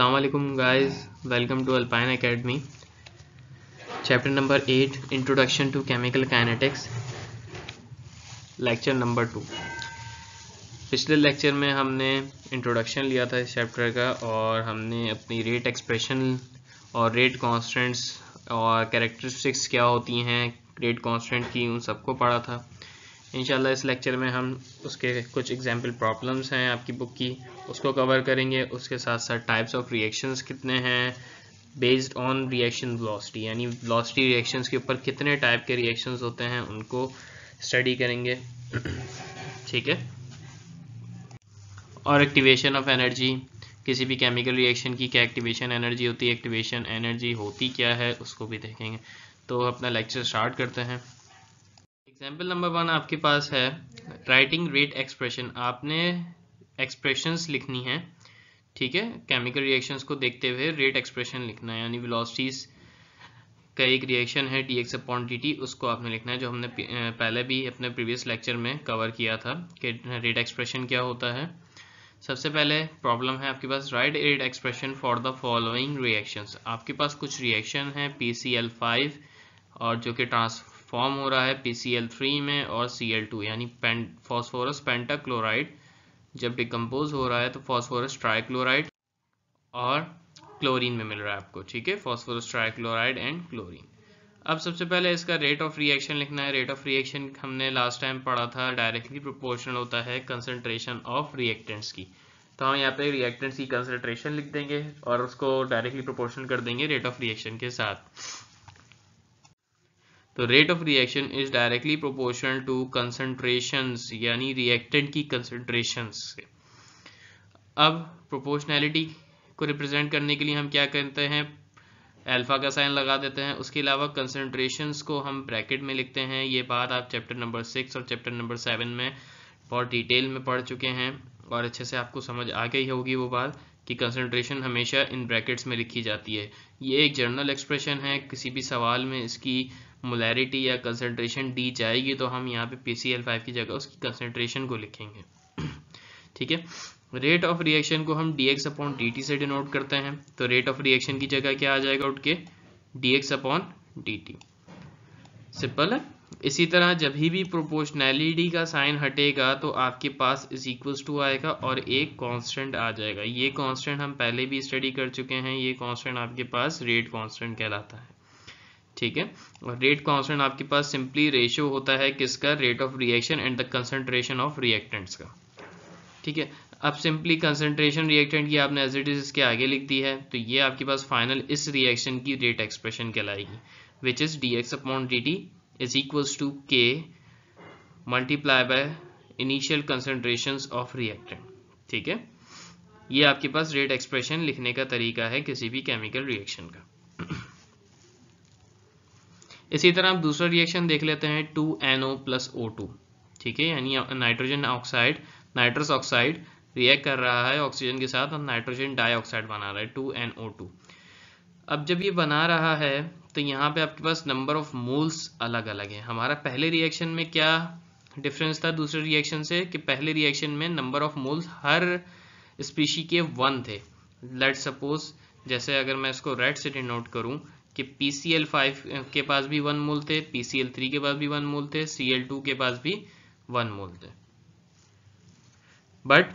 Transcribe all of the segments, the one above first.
अल्लाम guys welcome to Alpine academy chapter number eight introduction to chemical kinetics lecture number two पिछले lecture में हमने introduction लिया था इस चैप्टर का और हमने अपनी रेट एक्सप्रेशन और रेट कॉन्सटेंट्स और कैरेक्टरिस्टिक्स क्या होती हैं रेट कॉन्सटेंट की उन सबको पढ़ा था इनशाला इस लेक्चर में हम उसके कुछ एग्जाम्पल प्रॉब्लम्स हैं आपकी बुक की उसको कवर करेंगे उसके साथ साथ टाइप्स ऑफ रिएक्शंस कितने हैं बेस्ड ऑन रिएक्शन वेलोसिटी यानी वेलोसिटी रिएक्शंस के ऊपर कितने टाइप के रिएक्शंस होते हैं उनको स्टडी करेंगे ठीक है और एक्टिवेशन ऑफ एनर्जी किसी भी केमिकल रिएक्शन की क्या एक्टिवेशन एनर्जी होती है एक्टिवेशन एनर्जी होती क्या है उसको भी देखेंगे तो अपना लेक्चर स्टार्ट करते हैं एग्जाम्पल नंबर वन आपके पास है राइटिंग रेट एक्सप्रेशन आपने एक्सप्रेशंस लिखनी है ठीक है केमिकल रिएक्शंस को देखते हुए रेट एक्सप्रेशन लिखना है यानी वेलोसिटीज का एक रिएक्शन है d x upon d t उसको आपने लिखना है जो हमने पहले भी अपने प्रीवियस लेक्चर में कवर किया था कि रेट एक्सप्रेशन क्या होता है सबसे पहले प्रॉब्लम है आपके पास write rate expression for the following reactions आपके पास कुछ रिएक्शन है पी सी एल फाइव और जो कि ट्रांस फॉर्म हो रहा है पी में और सी यानी फॉस्फोरस पेंटाक्लोराइड जब डिकम्पोज हो रहा है तो फॉस्फोरस ट्राइक्लोराइड और क्लोरीन में मिल रहा है आपको ठीक है फॉस्फोरस ट्राइक्लोराइड एंड क्लोरीन अब सबसे पहले इसका रेट ऑफ रिएक्शन लिखना है रेट ऑफ रिएक्शन हमने लास्ट टाइम पढ़ा था डायरेक्टली प्रोपोर्शनल होता है कंसनट्रेशन ऑफ रिएक्टेंट्स की तो हम यहाँ पे रिएक्टेंट्स की कंसनट्रेशन लिख देंगे और उसको डायरेक्टली प्रोपोर्शनल कर देंगे रेट ऑफ रिएक्शन के साथ तो rate of reaction is directly proportional to concentration यानी रिएक्टेंट की कंसंट्रेशन से अब प्रोपोर्शनैलिटी को रिप्रेजेंट करने के लिए हम क्या करते हैं अल्फा का साइन लगा देते हैं उसके अलावा कंसनट्रेशंस को हम ब्रैकेट में लिखते हैं ये बात आप चैप्टर नंबर सिक्स और चैप्टर नंबर सेवन में बहुत डिटेल में पढ़ चुके हैं और अच्छे से आपको समझ आ गई होगी वो बात कि कंसनट्रेशन हमेशा इन ब्रैकेट्स में लिखी जाती है ये एक जर्नल एक्सप्रेशन है किसी भी सवाल में इसकी मोलैरिटी या कंसनट्रेशन डी जाएगी तो हम यहाँ पे पी सी एल फाइव की जगह उसकी कंसनट्रेशन को लिखेंगे ठीक है रेट ऑफ रिएक्शन को हम d x upon d t से डिनोट करते हैं तो रेट ऑफ रिएक्शन की जगह क्या आ जाएगा उठ के d x upon d t simple है इसी तरह जब भी प्रोपोर्शनैलिटी का साइन हटेगा तो आपके पास इज इक्वल्स टू आएगा और एक कांस्टेंट आ जाएगा ये कांस्टेंट हम पहले भी स्टडी कर चुके हैं ये कांस्टेंट आपके पास रेट कांस्टेंट कहलाता है ठीक है और रेट कॉन्सेंट आपके पास सिंपली रेशियो होता है किसका rate of reaction and the concentration of reactants का ठीक है अब सिंपली कंसेंट्रेशन रिएक्टेंट की आपने एज इट इज इसके आगे लिख दी है तो ये आपके पास फाइनल इस रिएक्शन की रेट एक्सप्रेशन कहलाएगी which is d x upon d t is equals to k multiply by initial concentration of reactant ठीक है ये आपके पास रेट एक्सप्रेशन लिखने का तरीका है किसी भी केमिकल रिएक्शन का इसी तरह आप दूसरा रिएक्शन देख लेते हैं two N O plus O two ठीक है यानी nitrogen oxide nitrous oxide react कर रहा है ऑक्सीजन के साथ और नाइट्रोजन डाइऑक्साइड बना रहा है टू एन ओ टू अब जब ये बना रहा है तो यहाँ पे आपके पास नंबर ऑफ मोल्स अलग अलग है हमारा पहले रिएक्शन में क्या डिफरेंस था दूसरे रिएक्शन से कि पहले रिएक्शन में नंबर ऑफ मोल्स हर स्पीशी के वन थे लेट सपोज जैसे अगर मैं इसको रेड से डिनोट करूँ कि पी सी एल फाइव के पास भी वन मोल थे पी सी एल थ्री के पास भी वन मोल थे सी एल टू के पास भी वन मोल थे बट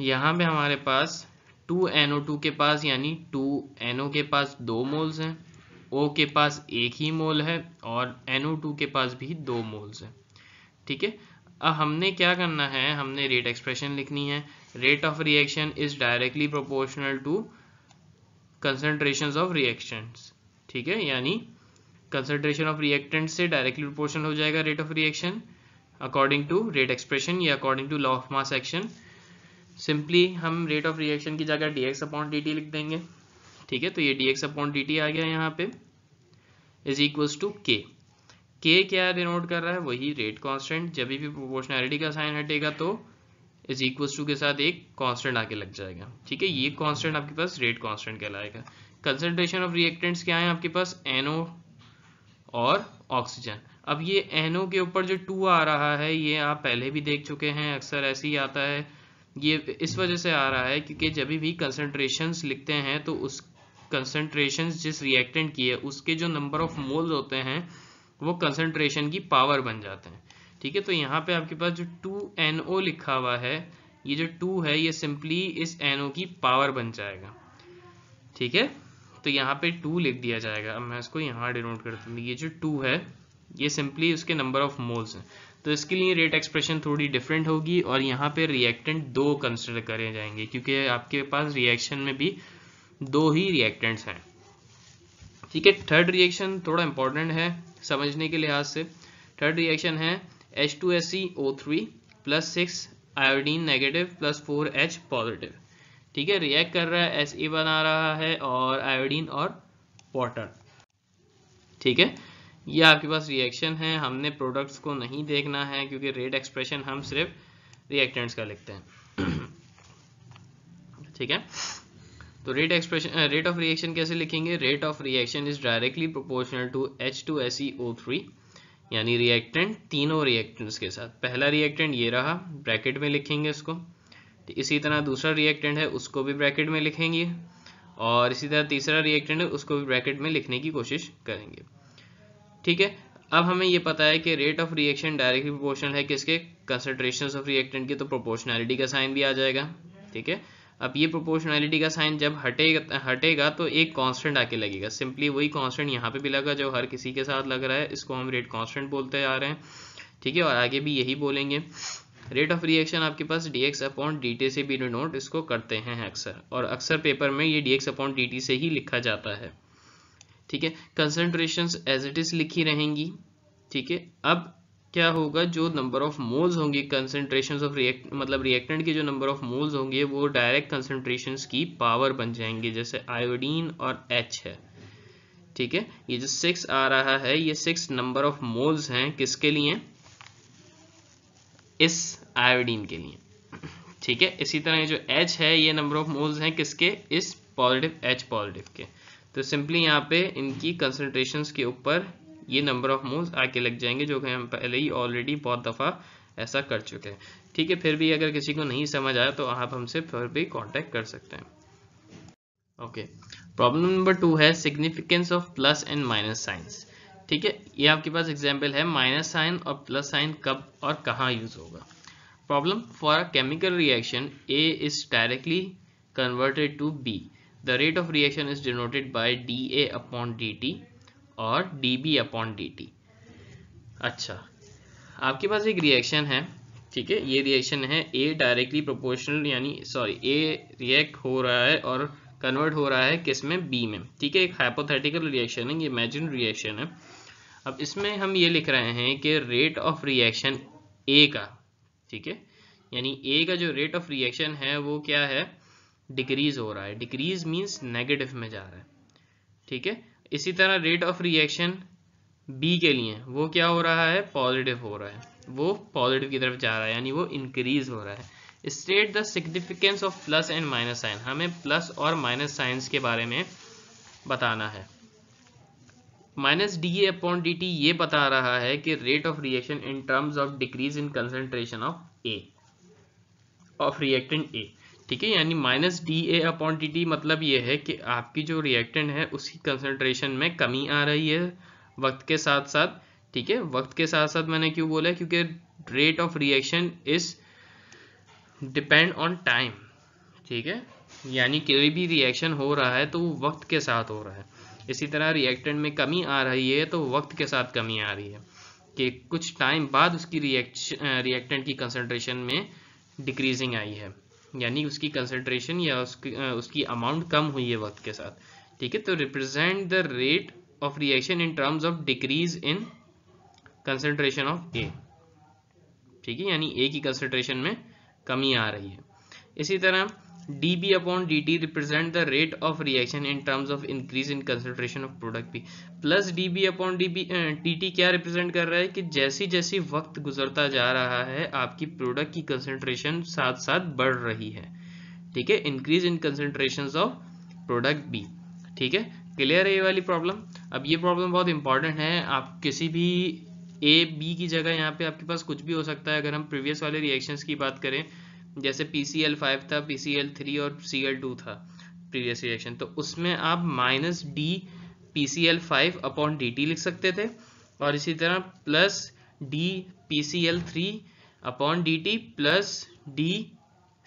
यहाँ पे हमारे पास टू एन ओ टू के पास यानी टू एन ओ के पास दो मोल्स हैं ओ के पास एक ही मोल है और एन ओ टू के पास भी दो मोल्स हैं ठीक है अब हमने क्या करना है हमने रेट एक्सप्रेशन लिखनी है rate of reaction is directly proportional to concentration of reactions ठीक है यानी कंसनट्रेशन ऑफ रिएक्टेंट से डायरेक्टली प्रोपोर्शनल हो जाएगा rate of reaction according to rate expression या according to law of mass action simply हम रेट ऑफ रिएक्शन की जगह dx अपॉन डी टी लिख देंगे ठीक है तो ये dx अपॉन dt आ गया यहाँ पे is equals to k k क्या डिनोट कर रहा है वही रेट कॉन्स्टेंट जब भी प्रोपोर्शनैलिटी का साइन हटेगा तो इज इक्वल्स टू के साथ एक कॉन्स्टेंट आके लग जाएगा ठीक है ये कॉन्स्टेंट आपके पास रेट कॉन्स्टेंट कहलाएगा कंसेंट्रेशन ऑफ रिएक्टेंट्स क्या है आपके पास एनओ और ऑक्सीजन अब ये एनओ के ऊपर जो टू आ रहा है ये आप पहले भी देख चुके हैं अक्सर ऐसे ही आता है ये इस वजह से आ रहा है क्योंकि जब भी कंसेंट्रेशन लिखते हैं तो उस कंसेंट्रेशन जिस रिएक्टेंट की है उसके जो नंबर ऑफ मोल्स होते हैं वो कंसेंट्रेशन की पावर बन जाते हैं ठीक है तो यहाँ पे आपके पास जो टू एन ओ लिखा हुआ है ये जो टू है ये सिंपली इस एन ओ की पावर बन जाएगा ठीक है तो यहाँ पे टू लिख दिया जाएगा अब मैं इसको यहाँ डिनोट कर दूंगी ये जो टू है ये सिंपली उसके नंबर ऑफ मोल्स हैं तो इसके लिए रेट एक्सप्रेशन थोड़ी डिफरेंट होगी और यहाँ पे रिएक्टेंट दो कंसिडर करे जाएंगे क्योंकि आपके पास रिएक्शन में भी दो ही रिएक्टेंट्स हैं ठीक है थर्ड रिएक्शन थोड़ा इंपॉर्टेंट है समझने के लिहाज से थर्ड रिएक्शन है H two S C O three plus six iodine negative plus four H positive ठीक है रिएक्ट कर रहा है एस e बना रहा है और आयोडीन और वाटर ठीक है ये आपके पास रिएक्शन है हमने प्रोडक्ट्स को नहीं देखना है क्योंकि रेट एक्सप्रेशन हम सिर्फ रिएक्टेंट्स का लिखते हैं ठीक है तो rate expression rate of reaction कैसे लिखेंगे rate of reaction is directly proportional to H two S three यानी रिएक्टेंट तीनों रिएक्टेंट्स के साथ पहला रिएक्टेंट ये रहा ब्रैकेट में लिखेंगे इसको तो इसी तरह दूसरा रिएक्टेंट है उसको भी ब्रैकेट में लिखेंगे और इसी तरह तीसरा रिएक्टेंट है उसको भी ब्रैकेट में लिखने की कोशिश करेंगे ठीक है अब हमें ये पता है कि rate of reaction directly proportional है किसके कंसनट्रेशन ऑफ रिएक्टेंट की तो प्रोपोर्शनैलिटी का साइन भी आ जाएगा ठीक है अब ये प्रोपोर्शनैलिटी का साइन जब हटेगा हटेगा तो एक कांस्टेंट आके लगेगा सिंपली वही कांस्टेंट यहाँ पे भी लगा जो हर किसी के साथ लग रहा है इसको हम रेट कांस्टेंट बोलते आ रहे हैं ठीक है और आगे भी यही बोलेंगे रेट ऑफ रिएक्शन आपके पास d x upon d t से भी डिनोट इसको करते हैं अक्सर और अक्सर पेपर में ये d x upon d t से ही लिखा जाता है ठीक है कंसनट्रेशन एज इट इज लिखी रहेंगी ठीक है अब क्या होगा जो नंबर ऑफ मोल्स होंगे कंसनट्रेशन ऑफ रिएक्ट मतलब रिएक्टेंट के जो नंबर ऑफ मोल्स होंगे वो डायरेक्ट कंसनट्रेशन की पावर बन जाएंगे जैसे आयोडीन और एच है ठीक है ये जो सिक्स आ रहा है ये सिक्स नंबर ऑफ मोल्स हैं किसके लिए इस आयोडीन के लिए ठीक है इसी तरह जो एच है ये नंबर ऑफ मोल्स हैं किसके इस पॉजिटिव एच पॉजिटिव के तो सिंपली यहाँ पे इनकी कंसनट्रेशन के ऊपर ये नंबर ऑफ मोल्स आके लग जाएंगे जो कि हम पहले ही ऑलरेडी बहुत दफ़ा ऐसा कर चुके हैं ठीक है फिर भी अगर किसी को नहीं समझ आया तो आप हमसे फिर भी कांटेक्ट कर सकते हैं ओके प्रॉब्लम नंबर टू है significance of plus and minus signs ठीक है ये आपके पास एग्जाम्पल है माइनस साइन और प्लस साइन कब और कहाँ यूज होगा problem for a chemical reaction a is directly converted to b the rate of reaction is denoted by dA upon dt और dB upon dt अच्छा आपके पास एक रिएक्शन है ठीक है ये रिएक्शन है ए डायरेक्टली प्रोपोर्शनल यानी सॉरी ए रिएक्ट हो रहा है और कन्वर्ट हो रहा है किस में बी में ठीक है एक हाइपोथेटिकल रिएक्शन है ये इमेजिन रिएक्शन है अब इसमें हम ये लिख रहे हैं कि रेट ऑफ रिएक्शन ए का ठीक है यानी ए का जो रेट ऑफ रिएक्शन है वो क्या है डिक्रीज हो रहा है डिक्रीज मीन्स नेगेटिव में जा रहा है ठीक है इसी तरह रेट ऑफ रिएक्शन बी के लिए वो क्या हो रहा है पॉजिटिव हो रहा है वो पॉजिटिव की तरफ जा रहा है यानी वो इंक्रीज हो रहा है state the significance of plus and minus sign हमें प्लस और माइनस साइंस के बारे में बताना है minus d A upon d t ये बता रहा है कि rate of reaction in terms of decrease in concentration of A of reactant A ठीक है यानी minus d A upon d t मतलब ये है कि आपकी जो रिएक्टेंट है उसकी कंसेंट्रेशन में कमी आ रही है वक्त के साथ साथ ठीक है वक्त के साथ साथ मैंने क्यों बोला क्योंकि rate of reaction is depend on time ठीक है यानी कोई भी रिएक्शन हो रहा है तो वो वक्त के साथ हो रहा है इसी तरह रिएक्टेंट में कमी आ रही है तो वक्त के साथ कमी आ रही है कि कुछ टाइम बाद उसकी रिएक्टेंट की कंसनट्रेशन में डिक्रीजिंग आई है यानी उसकी कंसनट्रेशन या उसकी उसकी अमाउंट कम हुई है वक्त के साथ ठीक है तो represent the rate of reaction in terms of decrease in concentration of A ठीक है यानी ए की कंसनट्रेशन में कमी आ रही है इसी तरह dB upon dt represent the rate of reaction in terms of increase in concentration of product P plus dB upon dB dt uh, क्या represent कर रहा है कि जैसी जैसी वक्त गुजरता जा रहा है आपकी product की concentration साथ साथ बढ़ रही है ठीक है increase in concentrations of product B ठीक है क्लियर है ये वाली प्रॉब्लम अब ये प्रॉब्लम बहुत इंपॉर्टेंट है आप किसी भी ए बी की जगह यहाँ पे आपके पास कुछ भी हो सकता है अगर हम प्रीवियस वाले रिएक्शंस की बात करें जैसे पी सी एल फाइव था पी सी एल थ्री और सी एल टू था प्रीवियस रिएक्शन तो उसमें आप minus d P C L five upon d t लिख सकते थे और इसी तरह plus d P C L three upon d t plus d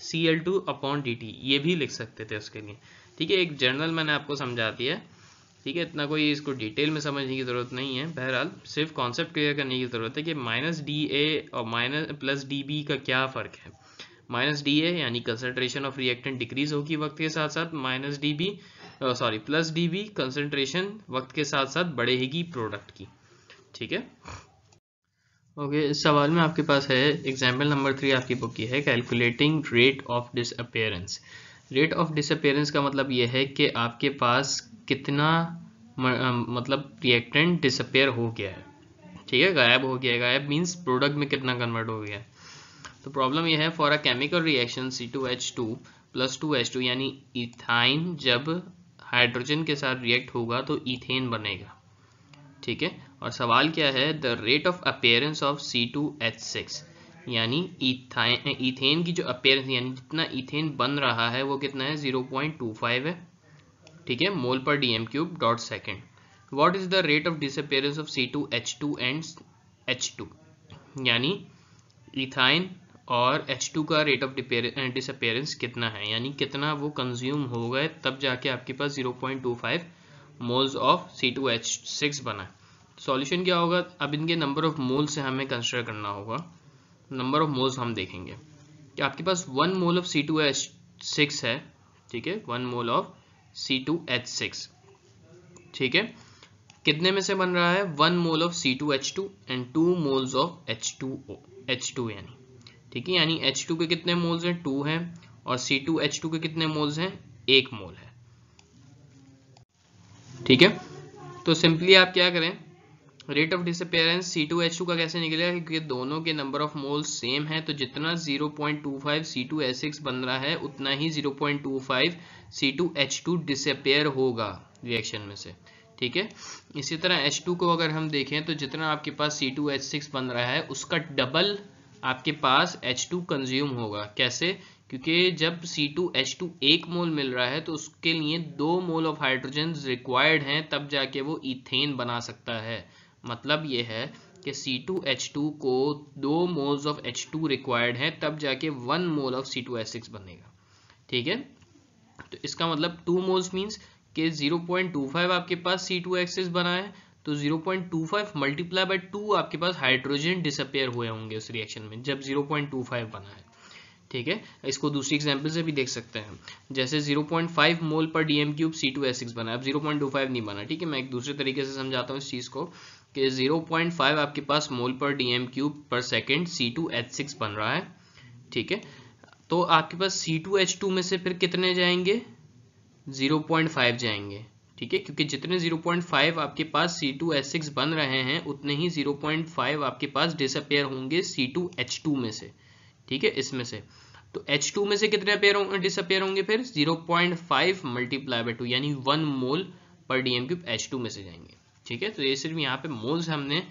C L two upon d t ये भी लिख सकते थे उसके लिए ठीक है एक जर्नल मैंने आपको समझा दिया है ठीक है इतना कोई इसको डिटेल में समझने की ज़रूरत नहीं है बहरहाल सिर्फ कॉन्सेप्ट क्लियर करने की ज़रूरत है कि माइनस डी ए और माइनस प्लस डी बी का क्या फ़र्क है माइनस डी ए यानी कंसनट्रेशन ऑफ रिएक्टेंट डिक्रीज होगी वक्त के साथ साथ minus d B sorry plus d B concentration वक्त के साथ साथ बढ़ेगी प्रोडक्ट की ठीक है ओके okay, इस सवाल में आपके पास है एग्जाम्पल नंबर थ्री आपकी बुक की है calculating rate of disappearance rate of disappearance का मतलब यह है कि आपके पास कितना मतलब रिएक्टेंट डिसअपेयर हो गया है ठीक है गायब हो गया है गायब मीन्स प्रोडक्ट में कितना कन्वर्ट हो गया है तो प्रॉब्लम यह है for a chemical reaction C two H two plus two H two यानी इथाइन जब हाइड्रोजन के साथ रिएक्ट होगा तो इथेन बनेगा ठीक है और सवाल क्या है the rate of appearance of C two H six यानी इथाइन इथेन की जो अपेयरेंस यानी जितना इथेन बन रहा है वो कितना है जीरो पॉइंट टू फाइव है ठीक है mole per d M cube dot second what is the rate of disappearance of C two H two and H two यानी इथाइन और H2 का रेट ऑफ डिसअपेयरेंस कितना है यानी कितना वो कंज्यूम हो गए तब जाके आपके पास 0.25 मोल्स ऑफ C2H6 बना है सॉल्यूशन क्या होगा अब इनके नंबर ऑफ मोल से हमें कंसिडर करना होगा नंबर ऑफ मोल्स हम देखेंगे कि आपके पास वन मोल ऑफ सिक्स है ठीक है वन मोल ऑफ सिक्स ठीक है कितने में से बन रहा है one mole of C two H two and two moles of H two H two यानी ठीक है यानी H2 के कितने मोल्स हैं टू हैं और C2H2 के कितने मोल्स हैं एक मोल है ठीक है तो सिंपली आप क्या करें रेट ऑफ डिसअपेयरेंस C2H2 का कैसे निकलेगा क्योंकि दोनों के नंबर ऑफ मोल्स सेम है तो जितना 0.25 C2H6 बन रहा है उतना ही 0.25 C2H2 डिसअपेयर होगा रिएक्शन में से ठीक है इसी तरह H2 को अगर हम देखें तो जितना आपके पास C2H6 बन रहा है उसका डबल आपके पास H2 कंज्यूम होगा कैसे क्योंकि जब सी टू एच टू एक मोल मिल रहा है तो उसके लिए दो मोल ऑफ हाइड्रोजन रिक्वायर्ड हैं तब जाके वो इथेन बना सकता है मतलब ये है कि सी टू एच टू को दो moles of H two required हैं तब जाके one mole of C two six बनेगा ठीक है तो इसका मतलब टू मोल्स मीन्स के जीरो पॉइंट टू फाइव आपके पास सी टू एक्सिस बना है तो 0.25 मल्टीप्लाई बाय टू आपके पास हाइड्रोजन डिसअपेयर हुए होंगे उस रिएक्शन में जब 0.25 बना है ठीक है इसको दूसरी एग्जाम्पल से भी देख सकते हैं जैसे 0.5 mole per dm cube C two S six बना अब 0.25 नहीं बना ठीक है मैं एक दूसरे तरीके से समझाता हूँ इस चीज़ को कि 0.5 आपके पास mole per dm cube per second C two H six बन रहा है ठीक है तो आपके पास सी टू एच टू में से फिर कितने जाएंगे 0.5 जाएंगे ठीक है क्योंकि जितने 0.5 आपके पास C2H6 बन रहे हैं उतने ही 0.5 आपके पास डिसअपेयर होंगे C2H2 में से ठीक है इसमें से तो H2 में से कितने अपेयर होंगे डिसअपेयर होंगे फिर 0.5 point five multiply by two यानी one mole per d M cube H two में से जाएंगे ठीक है तो ये सिर्फ यहाँ पे मोल्स हमने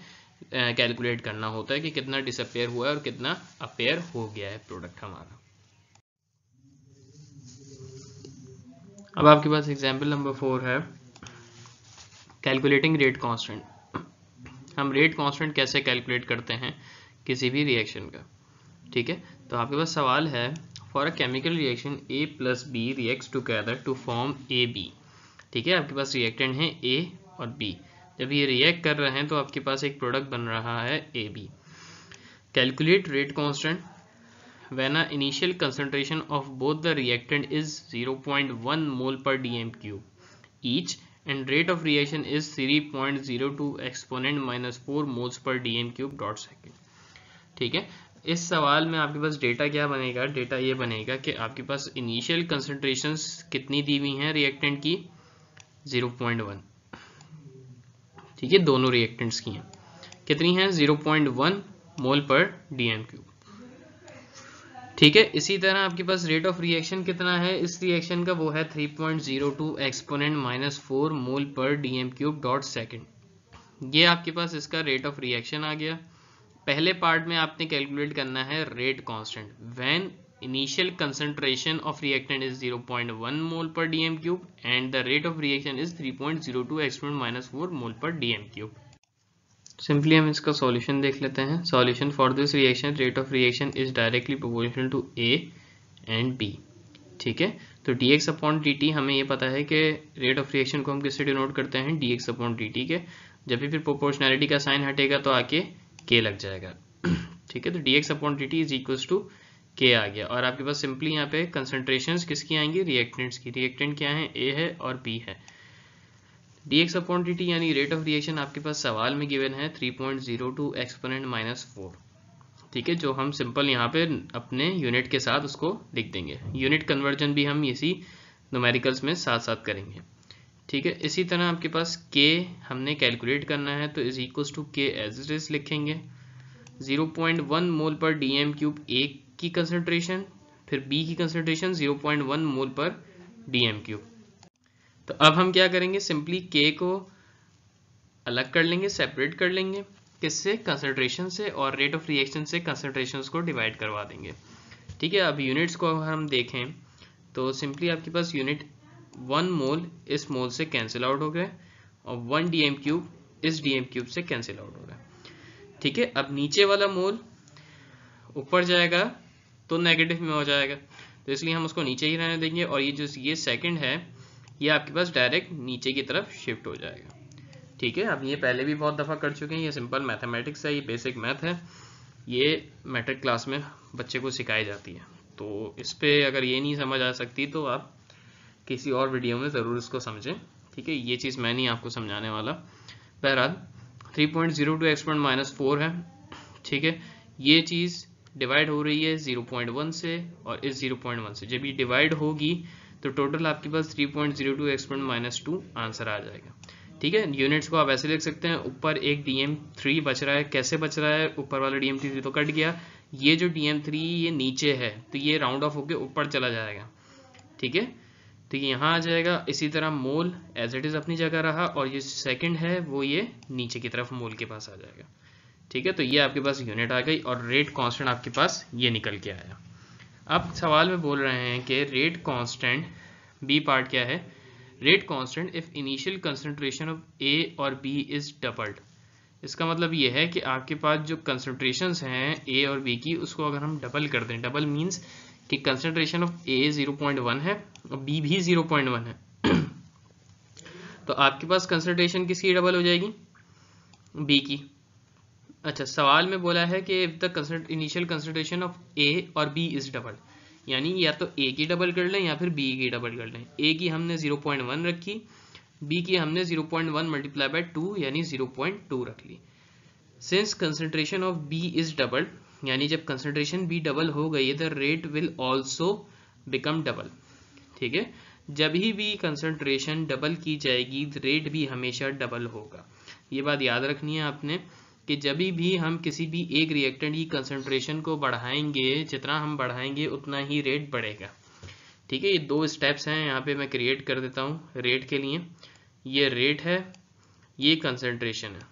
कैलकुलेट करना होता है कि कितना डिसअपेयर हुआ है और कितना अपेयर हो गया है प्रोडक्ट हमारा अब आपके पास एग्जाम्पल नंबर फोर है कैलकुलेटिंग रेट कांस्टेंट हम रेट कांस्टेंट कैसे कैलकुलेट करते हैं किसी भी रिएक्शन का ठीक है तो आपके पास सवाल है for a chemical reaction A plus B react together to form A B ठीक है आपके पास रिएक्टेंट है ए और बी जब ये रिएक्ट कर रहे हैं तो आपके पास एक प्रोडक्ट बन रहा है A B calculate rate constant when of both the of is zero point one 0.1 per d M cube each and rate of reaction is 3.02 exponent minus 4 moles per dm cube dot second ठीक है इस सवाल में आपके पास data क्या बनेगा data ये बनेगा कि आपके पास इनिशियल कंसनट्रेशन कितनी दी हुई हैं रिएक्टेंट की 0.1 ठीक है दोनों रिएक्टेंट्स की हैं कितनी हैं 0.1 मोल पर डीएन क्यूब ठीक है इसी तरह आपके पास रेट ऑफ रिएक्शन कितना है इस रिएक्शन का वो है 3.02 point zero two exponent minus four mole per d M cube dot second ये आपके पास इसका रेट ऑफ रिएक्शन आ गया पहले पार्ट में आपने कैलकुलेट करना है rate constant when initial concentration of reactant is 0.1 mole per dm cube and the rate of reaction is 3.02 exponent minus four mole per dm cube simply हम इसका solution देख लेते हैं solution for this reaction rate of reaction is directly proportional to A and B ठीक है तो d x upon d t हमें ये पता है कि रेट ऑफ रिएक्शन को हम किससे डिनोट करते हैं d x upon d t के जब भी फिर प्रोपोर्शनैलिटी का साइन हटेगा तो आके के लग जाएगा ठीक है तो d x upon d t is equal to k आ गया और आपके पास सिंपली यहाँ पे कंसनट्रेशन किसकी आएंगी रिएक्टेंट्स की रिएक्टेंट क्या है ए है और बी है डी एक्स अपॉन यानी रेट ऑफ रिएक्शन आपके पास सवाल में गिवन है three point zero two exponent minus four ठीक है जो हम सिंपल यहाँ पे अपने यूनिट के साथ उसको लिख देंगे यूनिट कन्वर्जन भी हम इसी नोमेरिकल्स में साथ साथ करेंगे ठीक है इसी तरह आपके पास के हमने कैलकुलेट करना है तो is equals to k as is लिखेंगे 0.1 mole per d M cube ए की कंसनट्रेशन फिर बी की concentration 0.1 mole per d M cube तो अब हम क्या करेंगे सिंपली के को अलग कर लेंगे सेपरेट कर लेंगे किससे कंसनट्रेशन से और रेट ऑफ रिएक्शन से कंसनट्रेशन को डिवाइड करवा देंगे ठीक है अब यूनिट्स को अगर हम देखें तो सिंपली आपके पास यूनिट वन मोल इस मोल से कैंसिल आउट हो गए और वन डी एम क्यूब इस डी एम क्यूब से कैंसिल आउट हो गए ठीक है अब नीचे वाला मोल ऊपर जाएगा तो नेगेटिव में हो जाएगा तो इसलिए हम उसको नीचे ही रहने देंगे और ये जो ये सेकंड है ये आपके पास डायरेक्ट नीचे की तरफ शिफ्ट हो जाएगा ठीक है अब ये पहले भी बहुत दफ़ा कर चुके हैं ये सिंपल मैथमेटिक्स है ये बेसिक मैथ है ये मैट्रिक क्लास में बच्चे को सिखाई जाती है तो इस पर अगर ये नहीं समझ आ सकती तो आप किसी और वीडियो में ज़रूर इसको समझें ठीक है ये चीज़ मैं नहीं आपको समझाने वाला बहरहाल three point zero two x point minus four है ठीक है ये चीज़ डिवाइड हो रही है जीरो पॉइंट वन से और इस जीरो पॉइंट वन से जब ये डिवाइड होगी तो टोटल आपके पास three point zero two exponent minus two answer आ जाएगा ठीक है यूनिट्स को आप ऐसे लिख सकते हैं ऊपर एक डी एम थ्री बच रहा है कैसे बच रहा है ऊपर वाला डी एम थ्री तो कट गया ये जो डी एम थ्री ये नीचे है तो ये राउंड ऑफ होके ऊपर चला जाएगा ठीक है तो ये यहाँ आ जाएगा इसी तरह मोल एज इट इज़ अपनी जगह रहा और ये सेकेंड है वो ये नीचे की तरफ मोल के पास आ जाएगा ठीक है तो ये आपके पास यूनिट आ गई और रेट कॉन्स्टेंट आपके पास ये निकल के आया अब सवाल में बोल रहे हैं कि रेट कांस्टेंट बी पार्ट क्या है rate constant if initial concentration of A और बी इज डबल्ड इसका मतलब यह है कि आपके पास जो कंसनट्रेशन हैं ए और बी की उसको अगर हम डबल कर दें डबल मीन्स कि कंसनट्रेशन ऑफ ए 0.1 है और बी भी 0.1 है तो आपके पास कंसनट्रेशन किसकी डबल हो जाएगी बी की अच्छा सवाल में बोला है कि if the initial concentration of A और बी इज़ डबल यानी या तो ए की डबल कर लें या फिर बी की डबल कर लें ए की हमने 0.1 रखी बी की हमने 0.1 point one multiply by two यानी 0.2 रख ली since concentration of B is double यानी जब कंसनट्रेशन बी डबल हो गई the rate will also become double ठीक है जब ही भी कंसनट्रेशन डबल की जाएगी रेट भी हमेशा डबल होगा ये बात याद रखनी है आपने कि जब भी हम किसी भी एक रिएक्टेंट की कंसनट्रेशन को बढ़ाएंगे जितना हम बढ़ाएंगे उतना ही रेट बढ़ेगा ठीक है ये दो स्टेप्स हैं यहाँ पे मैं क्रिएट कर देता हूँ रेट के लिए ये रेट है ये कंसनट्रेशन है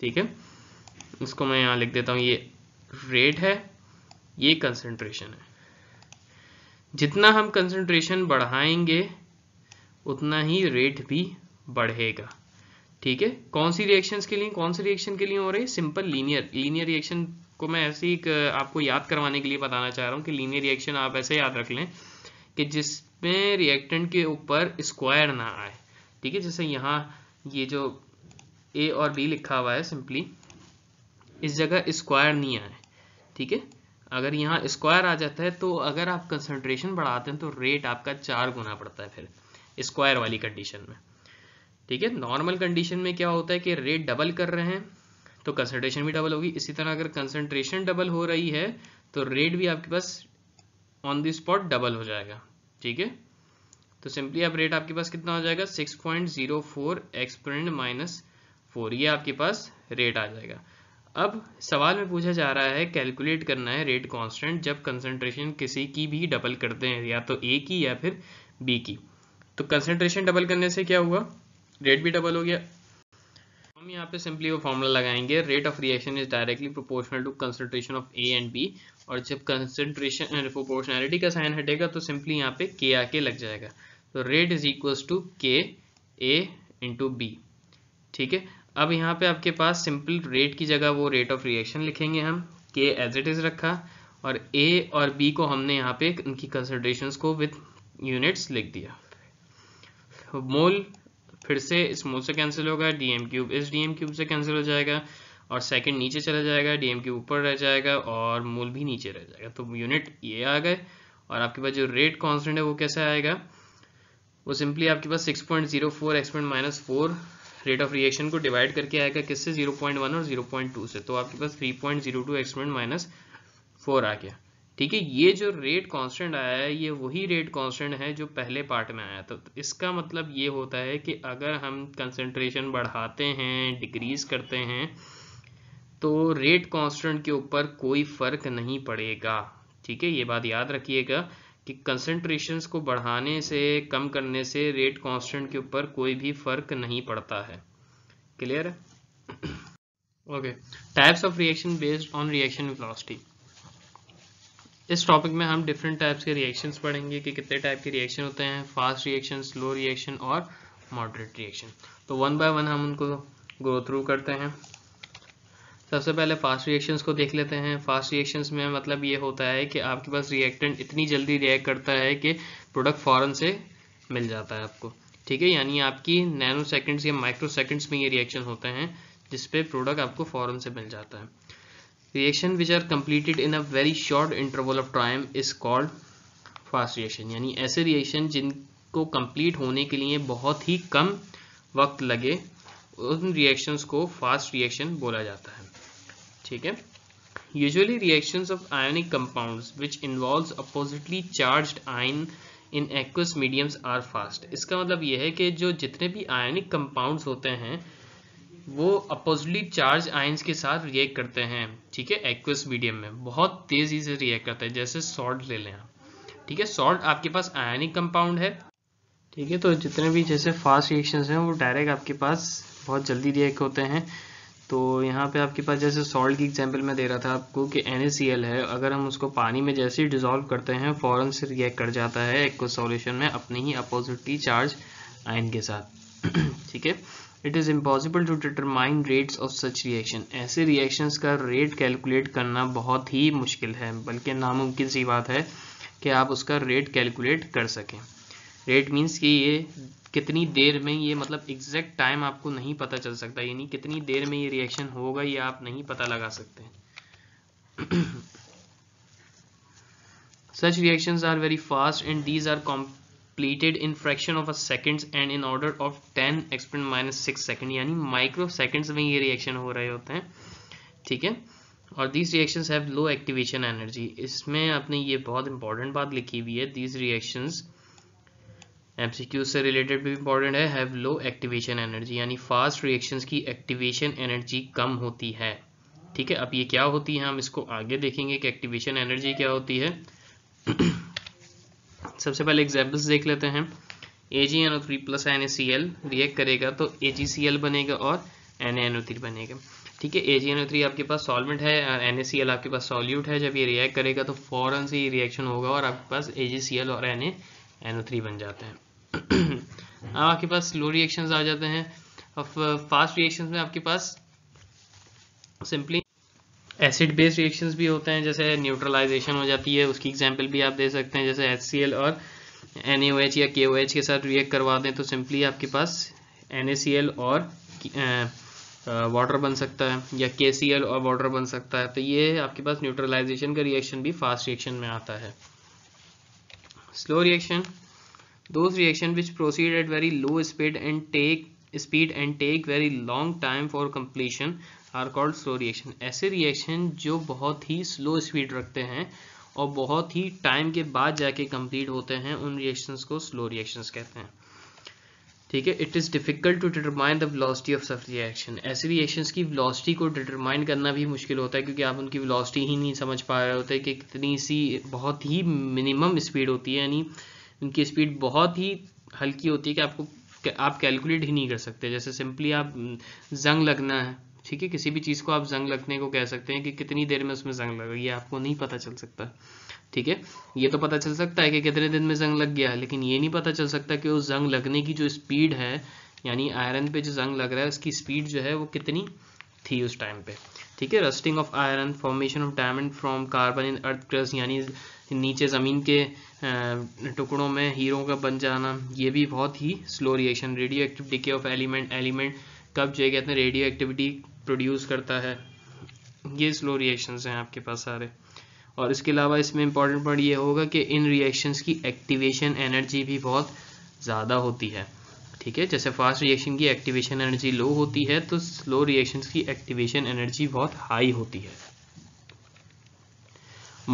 ठीक है इसको मैं यहाँ लिख देता हूँ ये रेट है ये कंसनट्रेशन है जितना हम कंसनट्रेशन बढ़ाएंगे उतना ही रेट भी बढ़ेगा ठीक है कौन सी रिएक्शन के लिए कौन से रिएक्शन के लिए हो रही है सिंपल लीनियर लीनियर रिएक्शन को मैं ऐसे ही आपको याद करवाने के लिए बताना चाह रहा हूँ कि लीनियर रिएक्शन आप ऐसे याद रख लें कि जिसमें रिएक्टेंट के ऊपर स्क्वायर ना आए ठीक है जैसे यहाँ ये जो ए और बी लिखा हुआ है सिंपली इस जगह स्क्वायर नहीं आए ठीक है अगर यहाँ स्क्वायर आ जाता है तो अगर आप कंसनट्रेशन बढ़ाते हैं तो रेट आपका चार गुना पड़ता है फिर स्क्वायर वाली कंडीशन में ठीक है नॉर्मल कंडीशन में क्या होता है कि रेट डबल कर रहे हैं तो कंसनट्रेशन भी डबल होगी इसी तरह अगर कंसनट्रेशन डबल हो रही है तो रेट भी आपके पास ऑन द स्पॉट डबल हो जाएगा ठीक है तो सिंपली आप रेट आपके पास कितना हो जाएगा six point zero four exponent minus four ये आपके पास रेट आ जाएगा अब सवाल में पूछा जा रहा है कैलकुलेट करना है रेट कांस्टेंट जब कंसंट्रेशन किसी की भी डबल करते हैं या तो ए की या फिर बी की तो कंसंट्रेशन डबल करने से क्या हुआ रेट भी डबल हो गया हम यहाँ पे सिंपली वो फॉर्मूला लगाएंगे rate of reaction is directly proportional to concentration of A and B और जब कंसंट्रेशन प्रोपोर्शनैलिटी का साइन हटेगा तो सिंपली यहाँ पे के आके लग जाएगा तो रेट इज इक्वल्स टू के ए इंटू बी ठीक है अब यहाँ पे आपके पास सिंपल रेट की जगह वो रेट ऑफ रिएक्शन लिखेंगे हम के एज इट इज़ रखा और ए और बी को हमने यहाँ पे उनकी कंसनट्रेशन को विथ यूनिट्स लिख दिया मोल तो फिर से इस मोड से कैंसिल होगा डी एम क्यूब इस डी एम क्यूब से कैंसिल हो जाएगा और सेकंड नीचे चला जाएगा डी एम क्यूब ऊपर रह जाएगा और मूल भी नीचे रह जाएगा तो यूनिट ये आ गए और आपके पास जो रेट कॉन्स्टेंट है वो कैसे आएगा वो सिंपली आपके पास six point zero four exponent minus four rate of reaction को डिवाइड करके आएगा किससे जीरो पॉइंट वन और जीरो पॉइंट टू से तो आपके पास three point zero two exponent minus four आ गया ठीक है ये जो रेट कांस्टेंट आया है ये वही रेट कांस्टेंट है जो पहले पार्ट में आया था तो इसका मतलब ये होता है कि अगर हम कंसंट्रेशन बढ़ाते हैं डिक्रीज करते हैं तो रेट कांस्टेंट के ऊपर कोई फर्क नहीं पड़ेगा ठीक है ये बात याद रखिएगा कि कंसंट्रेशन को बढ़ाने से कम करने से रेट कॉन्स्टेंट के ऊपर कोई भी फर्क नहीं पड़ता है क्लियर है okay types of reaction based on reaction velocity इस टॉपिक में हम डिफरेंट टाइप्स के रिएक्शंस पढ़ेंगे कि कितने टाइप के रिएक्शन होते हैं फास्ट रिएक्शन स्लो रिएक्शन और मॉडरेट रिएक्शन तो वन बाय वन हम उनको ग्रो थ्रू करते हैं सबसे पहले फास्ट रिएक्शंस को देख लेते हैं फास्ट रिएक्शंस में मतलब ये होता है कि आपके पास रिएक्टेंट इतनी जल्दी रिएक्ट करता है कि प्रोडक्ट फ़ौरन से मिल जाता है आपको ठीक है यानी आपकी नैनो सेकेंड्स या माइक्रो सेकेंड्स में ये रिएक्शन होते हैं जिसपे प्रोडक्ट आपको फ़ौरन से मिल जाता है reaction which are completed in a very short interval of time is called fast reaction यानी ऐसे रिएक्शन जिनको कम्प्लीट होने के लिए बहुत ही कम वक्त लगे उन रिएक्शंस को फास्ट रिएक्शन बोला जाता है ठीक है usually reaction of ionic compound which involve oppositely charge ion in in mediums are fast इसका मतलब यह है कि जो जितने भी आयोनिक कंपाउंड होते हैं वो अपोजिटली चार्ज आयंस के साथ रिएक्ट करते हैं ठीक है एक्वस मीडियम में बहुत तेज़ी से रिएक्ट करते हैं जैसे सॉल्ट ले लें आप ठीक है सॉल्ट आपके पास आयनिक कंपाउंड है ठीक है तो जितने भी जैसे फास्ट रिएक्शन हैं वो डायरेक्ट आपके पास बहुत जल्दी रिएक्ट होते हैं तो यहाँ पे आपके पास जैसे सॉल्ट की एग्जांपल मैं दे रहा था आपको कि एन है अगर हम उसको पानी में जैसे ही डिजोल्व करते हैं फ़ौरन से रिएक्ट कर जाता है एक्व सॉल्यूशन में अपने ही अपोजिटली चार्ज आयन के साथ ठीक है it is impossible to determine rates of such reaction ऐसे रिएक्शंस का रेट कैलकुलेट करना बहुत ही मुश्किल है बल्कि नामुमकिन सी बात है कि आप उसका रेट कैलकुलेट कर सकें रेट मीन्स कि ये कितनी देर में ये मतलब एग्जैक्ट टाइम आपको नहीं पता चल सकता यानी कितनी देर में ये रिएक्शन होगा ये आप नहीं पता लगा सकते such reactions are very fast and these are plated in fraction of a seconds and in order of ten exponent minus six second यानी माइक्रो सेकेंड्स में ये रिएक्शन हो रहे होते हैं ठीक है और these reaction have low activation energy इसमें आपने ये बहुत इंपॉर्टेंट बात लिखी हुई है दीज सी एमसीक्यू से रिलेटेड भी इंपॉर्टेंट है हैव लो एक्टिवेशन एनर्जी यानी फास्ट रिएक्शन की एक्टिवेशन एनर्जी कम होती है ठीक है अब ये क्या होती है हम इसको आगे देखेंगे कि एक्टिवेशन एनर्जी क्या होती है सबसे पहले एग्जाम्पल्स देख लेते हैं A G N O three plus N A C L react करेगा तो ए जी सी एल बनेगा और एन एन ओ थ्री बनेगा ठीक है ए जी एन ओ थ्री आपके पास सॉल्वेंट है और एन ए सी एल आपके पास सॉल्यूट है जब ये रिएक्ट करेगा तो फ़ौरन से ये रिएक्शन होगा और आपके पास ए जी सी एल और N A N O three बन जाते हैं अब आपके पास स्लो रिएक्शन आ जाते हैं और फास्ट रिएक्शन में आपके पास सिंपली एसिड बेस्ड रिएक्शन भी होते हैं जैसे न्यूट्रलाइजेशन हो जाती है उसकी एग्जाम्पल भी आप दे सकते हैं जैसे एच और एन या के के साथ रिएक्ट करवा दें तो सिंपली आपके पास एन और वाटर बन सकता है या के और वाटर बन सकता है तो ये आपके पास न्यूट्रलाइजेशन का रिएक्शन भी फास्ट रिएक्शन में आता है स्लो रिएक्शन दो reaction which proceed at very low speed and take speed and take very long time for completion are called slow reaction ऐसे रिएक्शन जो बहुत ही स्लो स्पीड रखते हैं और बहुत ही टाइम के बाद जाके कंप्लीट होते हैं उन रिएक्शंस को स्लो रिएक्शंस कहते हैं ठीक है it is difficult to determine the velocity of such reaction ऐसे रिएक्शंस की वेलोसिटी को डिटरमाइन करना भी मुश्किल होता है क्योंकि आप उनकी वेलोसिटी ही नहीं समझ पा रहे होते कि कितनी सी बहुत ही मिनिमम स्पीड होती है यानी उनकी स्पीड बहुत ही हल्की होती है कि आपको आप कैलकुलेट ही नहीं कर सकते जैसे सिंपली आप जंग लगना है ठीक है किसी भी चीज़ को आप जंग लगने को कह सकते हैं कि कितनी देर में उसमें जंग लगा ये आपको नहीं पता चल सकता ठीक है ये तो पता चल सकता है कि कितने दिन में जंग लग गया है लेकिन ये नहीं पता चल सकता कि उस जंग लगने की जो स्पीड है यानी आयरन पे जो जंग लग रहा है उसकी स्पीड जो है वो कितनी थी उस टाइम पे ठीक है rusting of iron formation of diamond from carbon in earth crust यानी नीचे ज़मीन के टुकड़ों में हीरों का बन जाना ये भी बहुत ही slow reaction radioactive decay of element element कब जो कहते हैं रेडियो एक्टिविटी प्रोड्यूस करता है ये स्लो रिएक्शन हैं आपके पास सारे और इसके अलावा इसमें इंपॉर्टेंट पॉइंट ये होगा कि इन रिएक्शंस की एक्टिवेशन एनर्जी भी बहुत ज़्यादा होती है ठीक है जैसे फास्ट रिएक्शन की एक्टिवेशन एनर्जी लो होती है तो स्लो रिएक्शंस की एक्टिवेशन एनर्जी बहुत हाई होती है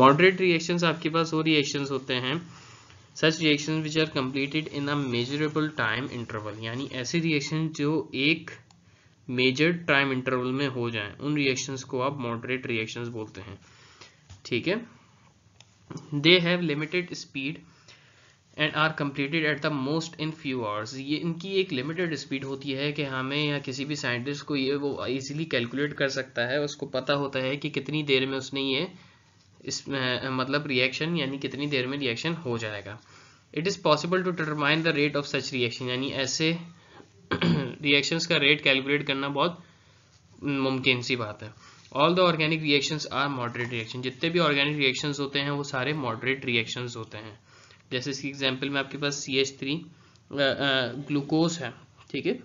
मॉडरेट रिएक्शंस आपके पास वो रिएक्शंस होते हैं such reaction which are completed in a measurable time interval यानी ऐसे रिएक्शन जो एक मेजर टाइम इंटरवल में हो जाएं उन रिएक्शंस को आप मॉडरेट रिएक्शंस बोलते हैं ठीक है they have limited speed and are completed at the most in few hours ये इनकी एक लिमिटेड स्पीड होती है कि हमें या किसी भी साइंटिस्ट को ये वो इजीली कैलकुलेट कर सकता है उसको पता होता है कि कितनी देर में उसने ये इस मतलब रिएक्शन यानी कितनी देर में रिएक्शन हो जाएगा it is possible to determine the rate of such reaction यानी ऐसे रिएक्शंस का रेट कैलकुलेट करना बहुत मुमकिन सी बात है all the organic reactions are moderate reaction जितने भी ऑर्गेनिक रिएक्शंस होते हैं वो सारे मॉडरेट रिएक्शंस होते हैं जैसे इसकी एग्जांपल में आपके पास सी एच थ्री ग्लूकोज है ठीक है